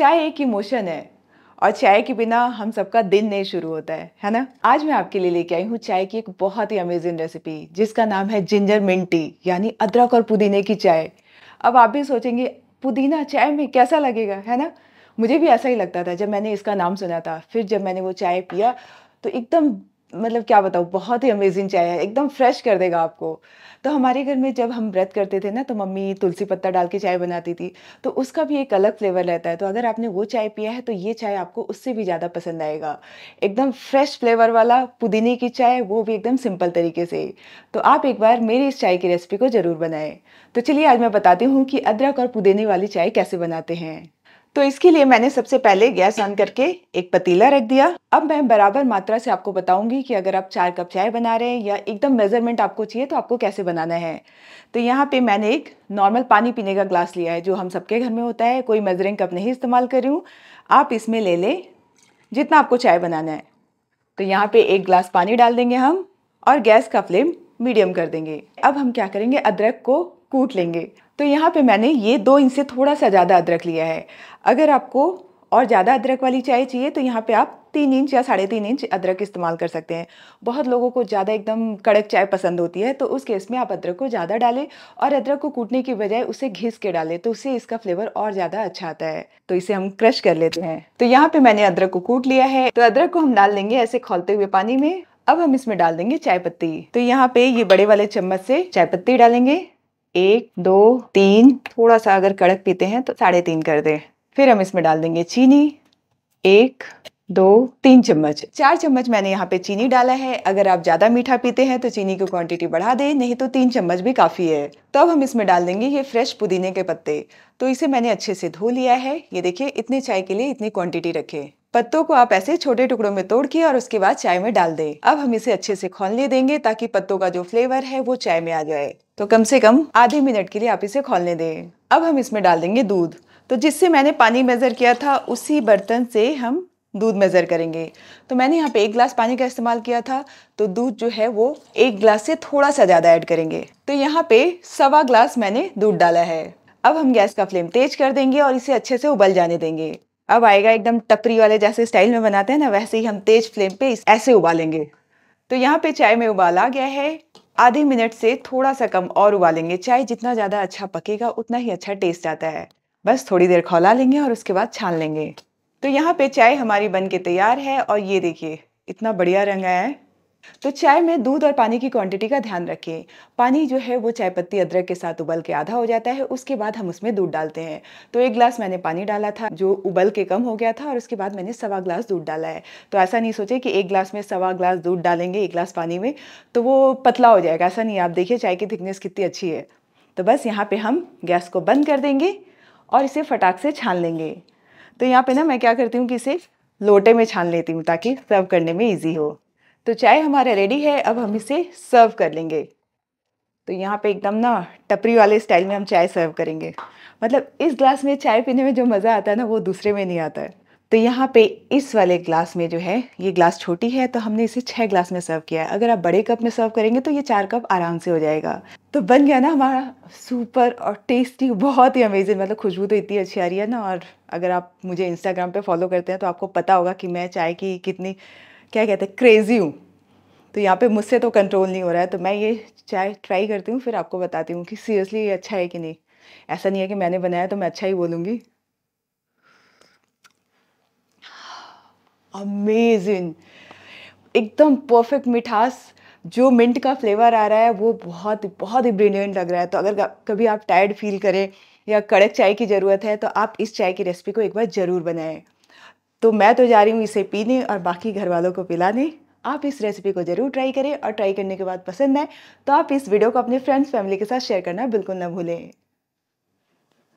चाय एक इमोशन है और चाय के बिना हम सबका दिन नहीं शुरू होता है है ना आज मैं आपके लिए लेके आई हूँ चाय की एक बहुत ही अमेजिंग रेसिपी जिसका नाम है जिंजर मिंटी यानी अदरक और पुदीने की चाय अब आप भी सोचेंगे पुदीना चाय में कैसा लगेगा है ना मुझे भी ऐसा ही लगता था जब मैंने इसका नाम सुना था फिर जब मैंने वो चाय पिया तो एकदम मतलब क्या बताऊँ बहुत ही अमेजिंग चाय है एकदम फ्रेश कर देगा आपको तो हमारे घर में जब हम व्रत करते थे ना तो मम्मी तुलसी पत्ता डाल के चाय बनाती थी तो उसका भी एक अलग फ्लेवर रहता है तो अगर आपने वो चाय पिया है तो ये चाय आपको उससे भी ज़्यादा पसंद आएगा एकदम फ्रेश फ्लेवर वाला पुदीने की चाय वो भी एकदम सिंपल तरीके से तो आप एक बार मेरी इस चाय की रेसिपी को ज़रूर बनाएं तो चलिए आज मैं बताती हूँ कि अदरक और पुदीने वाली चाय कैसे बनाते हैं तो इसके लिए मैंने सबसे पहले गैस ऑन करके एक पतीला रख दिया अब मैं बराबर मात्रा से आपको बताऊंगी कि अगर आप चार कप चाय बना रहे हैं या एकदम मेजरमेंट आपको चाहिए तो आपको कैसे बनाना है तो यहाँ पे मैंने एक नॉर्मल पानी पीने का ग्लास लिया है जो हम सबके घर में होता है कोई मेजरिंग कप नहीं इस्तेमाल कर रही हूँ आप इसमें ले लें जितना आपको चाय बनाना है तो यहाँ पे एक ग्लास पानी डाल देंगे हम और गैस का फ्लेम मीडियम कर देंगे अब हम क्या करेंगे अदरक को कूट लेंगे तो यहाँ पे मैंने ये दो इंच से थोड़ा सा ज़्यादा अदरक लिया है अगर आपको और ज़्यादा अदरक वाली चाय चाहिए तो यहाँ पे आप तीन इंच या साढ़े तीन इंच अदरक इस्तेमाल कर सकते हैं बहुत लोगों को ज़्यादा एकदम कड़क चाय पसंद होती है तो उस केस में आप अदरक को ज़्यादा डालें और अदरक को कूटने की बजाय उसे घिस के डालें तो उससे इसका फ्लेवर और ज़्यादा अच्छा आता है तो इसे हम क्रश कर लेते हैं तो यहाँ पे मैंने अदरक को कूट लिया है तो अदरक को हम डाल लेंगे ऐसे खोलते हुए पानी में अब हम इसमें डाल देंगे चाय पत्ती तो यहाँ पे ये बड़े वाले चम्मच से चाय पत्ती डालेंगे एक दो तीन थोड़ा सा अगर कड़क पीते हैं तो साढ़े तीन कर दे फिर हम इसमें डाल देंगे चीनी एक दो तीन चम्मच चार चम्मच मैंने यहाँ पे चीनी डाला है अगर आप ज़्यादा मीठा पीते हैं तो चीनी की क्वांटिटी बढ़ा दें नहीं तो तीन चम्मच भी काफ़ी है तब तो हम इसमें डाल देंगे ये फ्रेश पुदीने के पत्ते तो इसे मैंने अच्छे से धो लिया है ये देखिए इतने चाय के लिए इतनी क्वांटिटी रखे पत्तों को आप ऐसे छोटे टुकड़ों में तोड़ के और उसके बाद चाय में डाल दें अब हम इसे अच्छे से खोलने देंगे ताकि पत्तों का जो फ्लेवर है वो चाय में आ जाए तो कम से कम आधे मिनट के लिए आप इसे खोलने दें अब हम इसमें डाल देंगे दूध तो जिससे मैंने पानी मेज़र किया था उसी बर्तन से हम दूध मेज़र करेंगे तो मैंने यहाँ पे एक गिलास पानी का इस्तेमाल किया था तो दूध जो है वो एक गिलास से थोड़ा सा ज़्यादा ऐड करेंगे तो यहाँ पे सवा ग्लास मैंने दूध डाला है अब हम गैस का फ्लेम तेज कर देंगे और इसे अच्छे से उबल जाने देंगे अब आएगा एकदम टपरी वाले जैसे स्टाइल में बनाते हैं ना वैसे ही हम तेज फ्लेम पे ऐसे उबालेंगे तो यहाँ पे चाय में उबाल आ गया है आधे मिनट से थोड़ा सा कम और उबालेंगे चाय जितना ज़्यादा अच्छा पकेगा उतना ही अच्छा टेस्ट आता है बस थोड़ी देर खौला लेंगे और उसके बाद छान लेंगे तो यहाँ पे चाय हमारी बन के तैयार है और ये देखिए इतना बढ़िया रंग आया है तो चाय में दूध और पानी की क्वांटिटी का ध्यान रखें पानी जो है वो चाय पत्ती अदरक के साथ उबल के आधा हो जाता है उसके बाद हम उसमें दूध डालते हैं तो एक गिलास मैंने पानी डाला था जो उबल के कम हो गया था और उसके बाद मैंने सवा गिलास दूध डाला है तो ऐसा नहीं सोचे कि एक गिलास में सवा गिलास दूध डालेंगे एक गिलास पानी में तो वो पतला हो जाएगा ऐसा नहीं आप देखिए चाय की थिकनेस कितनी अच्छी है तो बस यहाँ पर हम गैस को बंद कर देंगे और इसे फटाक से छान लेंगे तो यहाँ पर ना मैं क्या करती हूँ कि इसे लोटे में छान लेती हूँ ताकि सर्व करने में ईजी हो तो चाय हमारा रेडी है अब हम इसे सर्व कर लेंगे तो यहाँ पे एकदम ना टपरी वाले स्टाइल में हम चाय सर्व करेंगे मतलब इस ग्लास में चाय पीने में जो मज़ा आता है ना वो दूसरे में नहीं आता है तो यहाँ पे इस वाले ग्लास में जो है ये ग्लास छोटी है तो हमने इसे छः ग्लास में सर्व किया है अगर आप बड़े कप में सर्व करेंगे तो ये चार कप आराम से हो जाएगा तो बन गया ना हमारा सुपर और टेस्टी बहुत ही अमेजिंग मतलब खुशबू तो इतनी अच्छी आ रही है ना और अगर आप मुझे इंस्टाग्राम पे फॉलो करते हैं तो आपको पता होगा कि मैं चाय की कितनी क्या कहते हैं क्रेज़ी हूँ तो यहाँ पे मुझसे तो कंट्रोल नहीं हो रहा है तो मैं ये चाय ट्राई करती हूँ फिर आपको बताती हूँ कि सीरियसली ये अच्छा है कि नहीं ऐसा नहीं है कि मैंने बनाया तो मैं अच्छा ही बोलूँगी अमेजिंग एकदम परफेक्ट मिठास जो मिंट का फ्लेवर आ रहा है वो बहुत बहुत ही ब्रिलियंट लग रहा है तो अगर कभी आप टायर्ड फील करें या कड़क चाय की ज़रूरत है तो आप इस चाय की रेसिपी को एक बार ज़रूर बनाएं तो मैं तो जा रही हूँ इसे पीने और बाकी घर वालों को पिलाने आप इस रेसिपी को ज़रूर ट्राई करें और ट्राई करने के बाद पसंद आए तो आप इस वीडियो को अपने फ्रेंड्स फैमिली के साथ शेयर करना बिल्कुल ना भूलें